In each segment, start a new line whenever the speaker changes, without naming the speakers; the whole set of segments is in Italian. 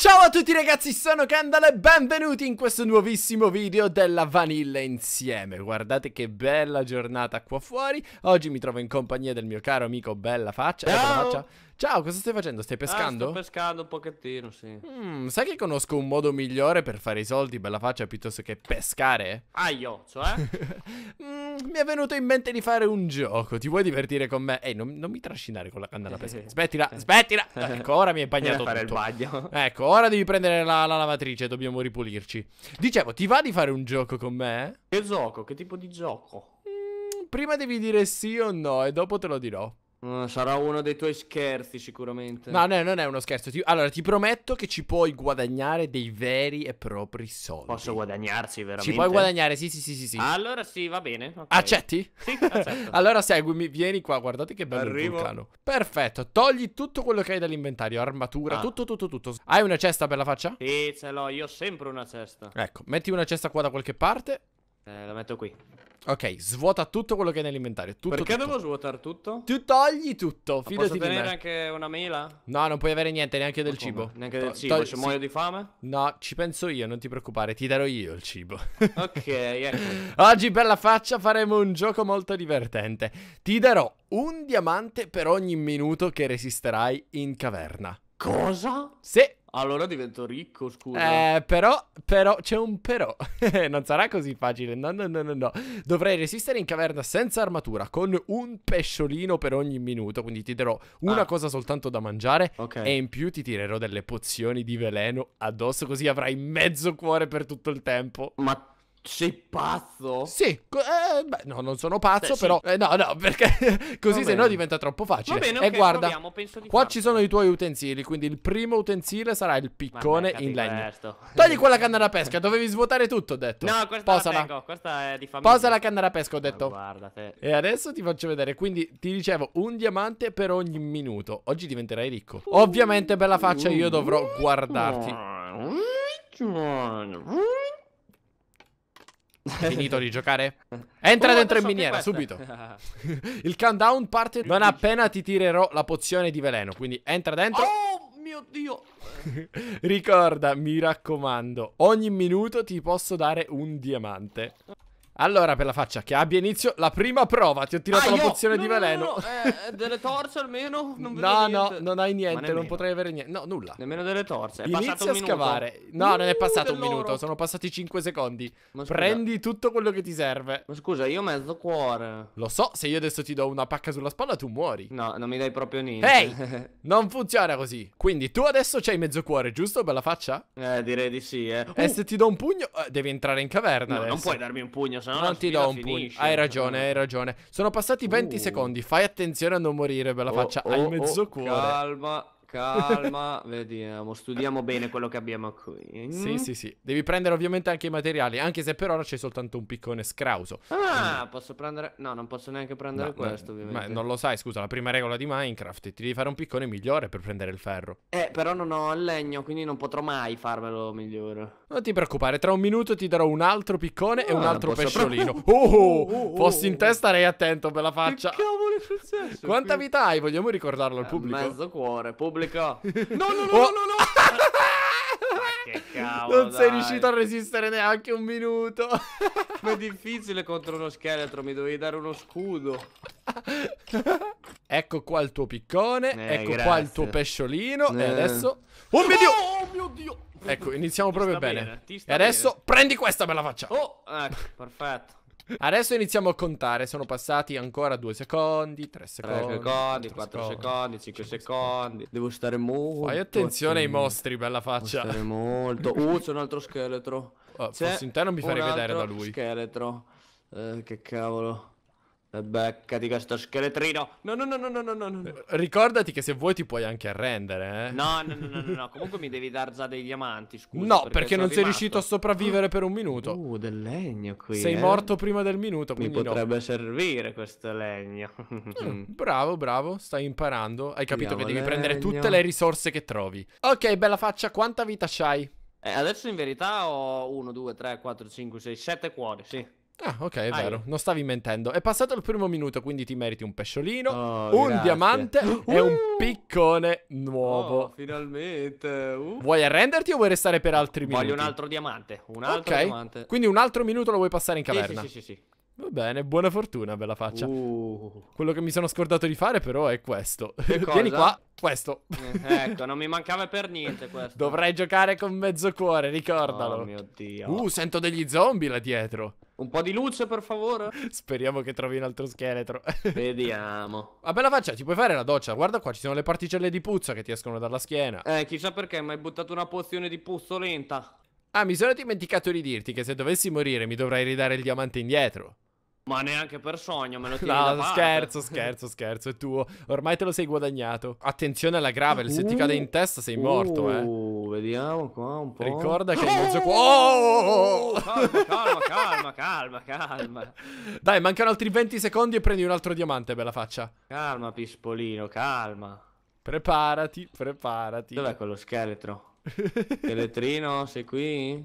Ciao a tutti ragazzi, sono Kendall e benvenuti in questo nuovissimo video della Vanilla insieme Guardate che bella giornata qua fuori Oggi mi trovo in compagnia del mio caro amico Bella Faccia eh, Ciao, bella faccia. Ciao cosa stai facendo? Stai pescando? Ah, sto
pescando un pochettino, sì
mm, Sai che conosco un modo migliore per fare i soldi, Bella Faccia, piuttosto che pescare?
Aio, cioè?
mm, mi è venuto in mente di fare un gioco. Ti vuoi divertire con me? Ehi, non, non mi trascinare con la canna alla pesca. Smettila, smettila. Ecco, ora mi hai bagnato fare tutto. il bagno. Ecco, ora devi prendere la, la, lavatrice. Dobbiamo ripulirci. Dicevo, ti va di fare un gioco con me? Che gioco? Che tipo di gioco? Mm, prima devi dire sì o no, e dopo te lo dirò.
Mm, sarà uno dei tuoi scherzi sicuramente. No,
no, non è uno scherzo. Ti... Allora, ti prometto che ci puoi guadagnare dei veri e propri soldi. Posso guadagnarci veramente? Ci puoi guadagnare, sì, sì, sì, sì. sì. Allora
sì, va bene. Okay. Accetti?
Sì, allora seguimi, vieni qua, guardate che bello Arrivo. il vulcano. Perfetto, togli tutto quello che hai dall'inventario, armatura, ah. tutto, tutto, tutto. Hai una cesta per la faccia? Sì,
ce l'ho, io ho sempre una cesta.
Ecco, metti una cesta qua da qualche parte. Eh, la metto qui. Ok, svuota tutto quello che è nell'inventario. Tutto, Perché tutto. devo
svuotare tutto?
Tu togli tutto. Ma posso tenere me.
anche una mela?
No, non puoi avere niente, neanche del cibo. Neanche del cibo, se muoio di fame? No, ci penso io, non ti preoccupare, ti darò io il cibo. ok, ecco. Oggi per la faccia faremo un gioco molto divertente. Ti darò un diamante per ogni minuto che resisterai in caverna.
Cosa?
Sì. Allora
divento ricco, scusa.
Eh, però, però, c'è un però. non sarà così facile. No, no, no, no, no. Dovrei resistere in caverna senza armatura, con un pesciolino per ogni minuto. Quindi ti darò una ah. cosa soltanto da mangiare. Okay. E in più ti tirerò delle pozioni di veleno addosso, così avrai mezzo cuore per tutto il tempo. Ma sei pazzo? Sì, eh, beh, no, non sono pazzo, beh, però. Sì. Eh, no, no, perché così se no diventa troppo facile. Va bene, e okay, guarda, proviamo, penso di qua farlo. ci sono i tuoi utensili. Quindi il primo utensile sarà il piccone in legno. Questo. Togli quella canna da pesca, dovevi svuotare tutto, ho detto. No, questa Posala. la tengo,
questa è di famiglia. Posa la
canna da pesca, ho detto. guarda te. E adesso ti faccio vedere. Quindi ti dicevo, un diamante per ogni minuto. Oggi diventerai ricco. Ovviamente per la faccia io dovrò uh, guardarti.
Uh, Finito
di giocare? Entra oh, dentro in miniera, subito. Il countdown parte non appena ti tirerò la pozione di veleno. Quindi entra dentro. Oh mio Dio. Ricorda, mi raccomando, ogni minuto ti posso dare un diamante. Allora, per la faccia, che abbia inizio la prima prova. Ti ho tirato ah, la pozione no, di veleno. No, no, eh,
delle torce almeno? Non vedo no, niente. no,
non hai niente, non potrei avere niente. No, nulla. Nemmeno delle torce. È Inizia passato a scavare. Minuto. No, uh, non è passato un minuto, sono passati 5 secondi. Prendi tutto quello che ti serve. Ma scusa, io mezzo cuore. Lo so, se io adesso ti do una pacca sulla spalla, tu muori. No, non mi dai proprio niente. Ehi, hey, non funziona così. Quindi tu adesso c'hai mezzo cuore, giusto? Bella faccia? Eh, direi di sì, eh. E uh! se ti do un pugno, eh, devi entrare in caverna. No, adesso. non puoi darmi un pugno, se no non ti do un punch. Hai ragione, hai ragione. Sono passati 20 uh. secondi. Fai attenzione a non morire per la oh, faccia. Oh, hai mezzo oh, cuore. Calma calma,
vediamo, studiamo bene
quello che abbiamo qui. Sì, sì, sì. Devi prendere ovviamente anche i materiali, anche se per ora c'è soltanto un piccone scrauso.
Ah, mm. posso prendere... No, non posso neanche prendere no, questo, no, ovviamente. Ma non
lo sai, scusa, la prima regola di Minecraft, è ti devi fare un piccone migliore per prendere il ferro.
Eh, però non ho il legno, quindi non potrò
mai farvelo migliore. Non ti preoccupare, tra un minuto ti darò un altro piccone ah, e un altro pesciolino. Oh, oh, oh, oh, fossi in te starei attento per la faccia. Che cavolo è successo? Quanta qui? vita hai? Vogliamo ricordarlo al pubblico? Eh, mezzo cuore, pubblico pubblico. No, no, no, oh. no, no, no. Che cavolo, non dai. sei riuscito a resistere neanche un minuto. Ma è
difficile contro uno scheletro, mi dovevi dare uno scudo.
ecco qua il tuo piccone, eh, ecco grazie. qua il tuo pesciolino eh. e adesso Oh mio Dio! Oh mio Dio! Ecco, iniziamo proprio bene. bene. E adesso bene. prendi questa bella faccia. Oh, ecco, perfetto. Adesso iniziamo a contare. Sono passati ancora 2 secondi, 3 secondi, 3 secondi 4
secondi, 5 secondi. Devo stare molto. Fai attenzione ai mostri, bella faccia. Devo stare molto. Uh, c'è un altro scheletro. Oh, fossi in te non mi farei vedere da lui. scheletro. Eh, che cavolo. Beccati questo scheletrino. No, no, no, no, no, no, no.
Eh, ricordati che se vuoi ti puoi anche arrendere, eh. No, no, no,
no, no, no. Comunque mi devi dar già dei diamanti, scusa. No, perché, perché non sei riuscito a sopravvivere
per un minuto. Uh, del legno qui, Sei eh? morto prima del minuto, Mi potrebbe no. servire questo legno. mm, bravo, bravo, stai imparando. Hai capito Andiamo che devi legno. prendere tutte le risorse che trovi. Ok, bella faccia, quanta
vita c'hai? Eh, adesso in verità ho 1, 2, 3, 4, 5, 6, 7 cuori, sì.
Ah, ok, è Ai. vero. Non stavi mentendo. È passato il primo minuto, quindi ti meriti un pesciolino, oh, un grazie. diamante uh. e un uh! piccone nuovo. Oh, finalmente. Uh. Vuoi arrenderti o vuoi restare per altri Voglio minuti? Voglio un altro
diamante. Un altro okay. diamante.
Quindi un altro minuto lo vuoi passare in caverna? Sì, sì, sì. sì. Va bene, buona fortuna, bella faccia. Uh. Quello che mi sono scordato di fare, però, è questo. Vieni qua, questo. Eh,
ecco, non mi mancava per niente questo.
Dovrei giocare con mezzo cuore, ricordalo. Oh mio dio. Uh, sento degli zombie là dietro. Un po' di luce, per favore. Speriamo che trovi un altro scheletro. Vediamo. Ma bella faccia, ti puoi fare la doccia. Guarda qua, ci sono le particelle di puzza che ti escono dalla schiena. Eh, chissà perché, mi hai buttato una pozione di puzzolenta. Ah, mi sono dimenticato di dirti che se dovessi morire mi dovrai ridare il diamante indietro.
Ma neanche per sogno, me lo tieni No, scherzo, scherzo,
scherzo, è tuo. Ormai te lo sei guadagnato. Attenzione alla gravel, se uh, ti cade in uh, testa sei morto, eh.
uh, eh. vediamo
qua un po'. Ricorda che oh! mezzo qua... Oh! Calma, calma, calma, calma,
calma.
Dai, mancano altri 20 secondi e prendi un altro diamante, bella faccia. Calma,
Pispolino, calma. Preparati, preparati. Dov'è quello scheletro? Scheletrino, sei qui?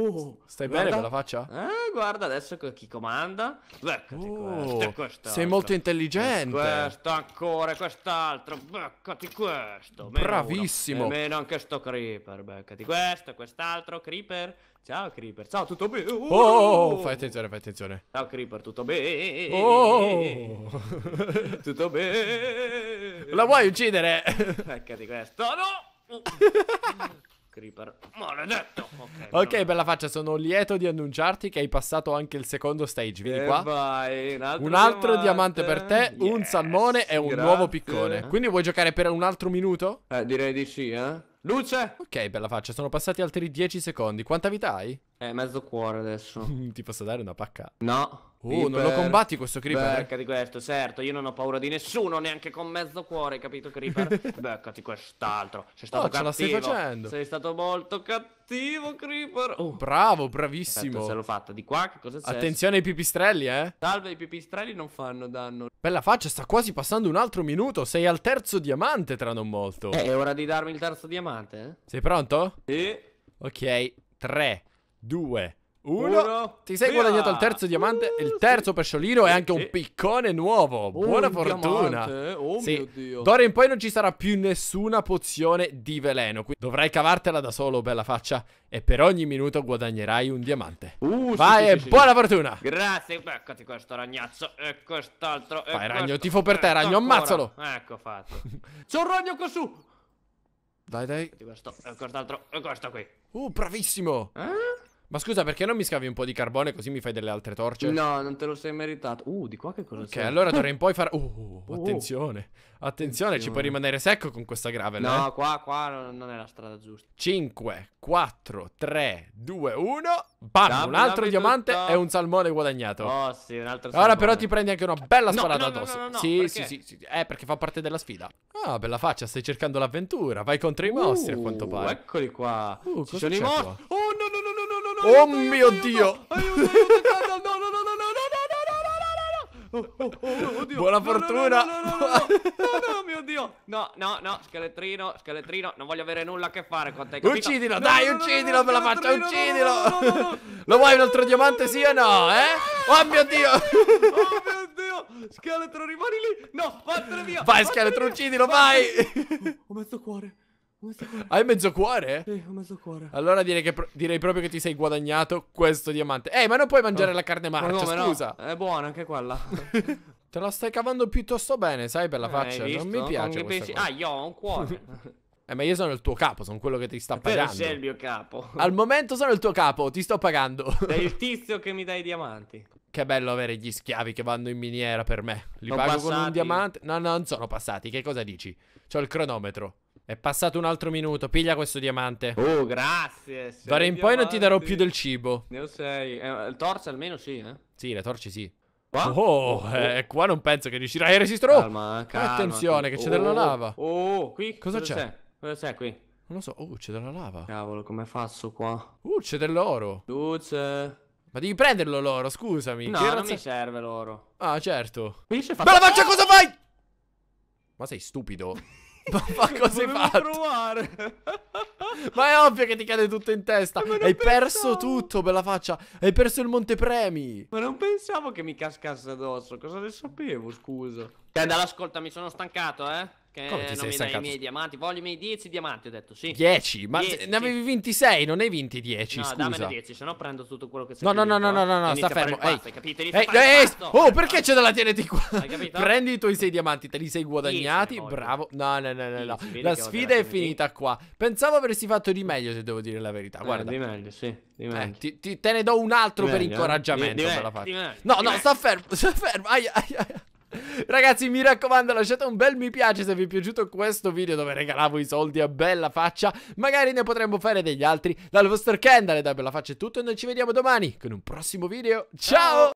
Oh,
Stai guarda. bene per la faccia?
Eh, guarda adesso chi comanda. Beccati oh, questo, Sei molto
intelligente. Questo
ancora, quest'altro. Beccati questo. Meno Bravissimo. E eh, meno anche sto creeper. Beccati questo, quest'altro creeper. Ciao creeper. Ciao, tutto bene? Uh, uh, oh, oh, oh, uh. fai
attenzione, fai attenzione. Ciao creeper, tutto bene? Oh. tutto bene. La vuoi uccidere? Beccati questo. No! Creeper. Maledetto! Ok, okay bella faccia, sono lieto di annunciarti che hai passato anche il secondo stage. Vieni e qua. Vai, un altro, un altro diamante. diamante. per te, yes, un salmone e un grazie. nuovo piccone. Quindi vuoi giocare per un altro minuto? Eh, direi di sì, eh. Luce! Ok, bella faccia, sono passati altri 10 secondi. Quanta vita hai? Eh, mezzo cuore adesso. Ti posso dare una pacca?
No. Oh, Piper. non lo combatti questo creeper? Beccati questo, certo, io non ho paura di nessuno, neanche con mezzo cuore, capito creeper? Beccati
quest'altro, sei stato oh, cattivo. ce la stai facendo. Sei
stato molto cattivo creeper. Oh.
Bravo, bravissimo. Aspetta, se l'ho fatta, di qua che
cosa c'è? Attenzione
ai pipistrelli, eh.
Salve, i pipistrelli non fanno danno.
Bella faccia, sta quasi passando un altro minuto, sei al terzo diamante tra non molto. Eh, è
ora di darmi il terzo diamante, eh?
Sei pronto? Sì. Ok, 3, 2, uno. Uno. Ti sei via. guadagnato il terzo diamante, uh, il terzo sì. pesciolino e anche sì. un piccone nuovo. Buona fortuna. Diamante. Oh sì. mio Dio. D'ora in poi non ci sarà più nessuna pozione di veleno. Quindi dovrai cavartela da solo, bella faccia. E per ogni minuto guadagnerai un diamante. Uh, Vai e buona fortuna. Grazie.
Beccati questo ragnazzo e quest'altro. Vai, questo. ragno, tifo per te, ecco ragno, ammazzalo. Ecco fatto.
C'è un ragno qua su. Dai, dai.
Questo, quest'altro e questo qui.
Uh, bravissimo. Eh? Ma scusa, perché non mi scavi un po' di carbone così mi fai delle altre torce? No,
non te lo sei meritato. Uh, di qua che cosa Ok, c'è? allora d'ora in
poi fare... Uh, uh, attenzione. Attenzione, ci puoi rimanere secco con questa gravel, No, eh?
qua, qua non è la strada giusta.
5, 4, 3,
2, 1...
Bam, Dammi, un altro diamante tutto. e un salmone guadagnato. Oh, sì, un altro salmone. Ora però ti prendi anche una bella sparata no, no, no, addosso. No, no, sì, perché? sì, sì, sì. Eh, perché fa parte della sfida. Ah, bella faccia, stai cercando l'avventura. Vai contro i mostri, a quanto uh, pare. eccoli qua. Uh, ci sono i mostri. Oh, no, no aiuto, oh mio aiuto, Dio! Aiuto, aiuto, no, no, no, no, no, no, no oh, oh, oddio. Buona fortuna. No, no, no, no,
no, mio Dio. No, no, no, scheletrino, scheletrino, non voglio avere nulla a che fare con te. Capito? Uccidilo, dai, uccidilo, me la faccia, uccidilo.
Lo vuoi un altro diamante, sì o no, eh? Oh mio Dio.
Scheletro, rimani lì. No, vattene via. Vai, scheletro, uccidilo, vai. Ho mezzo
cuore. Hai mezzo cuore? Sì, ho mezzo cuore. Allora direi, che pro direi proprio che ti sei guadagnato questo diamante. Ehi, ma non puoi mangiare oh. la carne marcia, no, scusa. No. È buona anche quella. Te la stai cavando piuttosto bene, sai, per la eh, faccia. Non mi piace pensi... Ah, io
ho un cuore.
eh, ma io sono il tuo capo, sono quello che ti sta pagando. Tu sei il mio
capo. Al
momento sono il tuo capo, ti sto pagando. sei il tizio che mi dà i diamanti. Che bello avere gli schiavi che vanno in miniera per me. Li sono pago passati. con un diamante. No, no, non sono passati. Che cosa dici? C'ho il cronometro. È passato un altro minuto, piglia questo diamante. Oh, grazie. D'ora in poi non ti darò più del cibo. Ne ho sei. Eh, torce almeno sì, eh? Sì, le torce sì. Qua? Oh, oh, eh, qua non penso che riuscirai a resistere. Oh, calma, calma, attenzione, che c'è oh, della lava. Oh, qui? Cosa c'è? Cosa c'è qui? Non lo so. Oh, c'è della lava. Cavolo, come faccio qua? Uh, c'è dell'oro. Luce. Ma devi prenderlo l'oro, scusami. No, non razza... mi serve l'oro. Ah, certo. Ma la faccia, ah! cosa fai? Ma sei stupido. Ma, ma cosa Volevo hai fatto? provare. ma è ovvio che ti cade tutto in testa. Hai perso tutto, bella faccia. Hai perso il montepremi. Ma non pensavo che
mi cascasse addosso. Cosa ne sapevo,
scusa. Dai,
ascolta, mi sono stancato, eh. Che Come ti non sei mi dai i miei diamanti. Voglio i miei 10 diamanti, ho detto sì. 10? Ma dieci, ne
avevi 26, non ne hai vinti 10, no, scusa. No, dammene
10, no prendo tutto quello che sei. No, no, no, no, no, no, no, sta fermo. Ehi, hey. capito? Ehi, hey, hey, oh, perché c'è della TNT
qua? Hai Prendi i tuoi 6 diamanti, te li sei guadagnati, dieci, bravo. No, no, no, no, no. la sfida è finita qua. Pensavo avresti fatto di meglio, se devo dire la verità. Eh, guarda. Di meglio, sì. Eh, ti, ti, te ne do un altro per incoraggiamento. No, no, sta fermo. Sta fermo. Ai, ai, ai. Ragazzi mi raccomando lasciate un bel mi piace se vi è piaciuto questo video dove regalavo i soldi a Bella Faccia Magari ne potremmo fare degli altri Dal vostro Kendall e da Bella Faccia è tutto E noi ci vediamo domani con un prossimo video Ciao!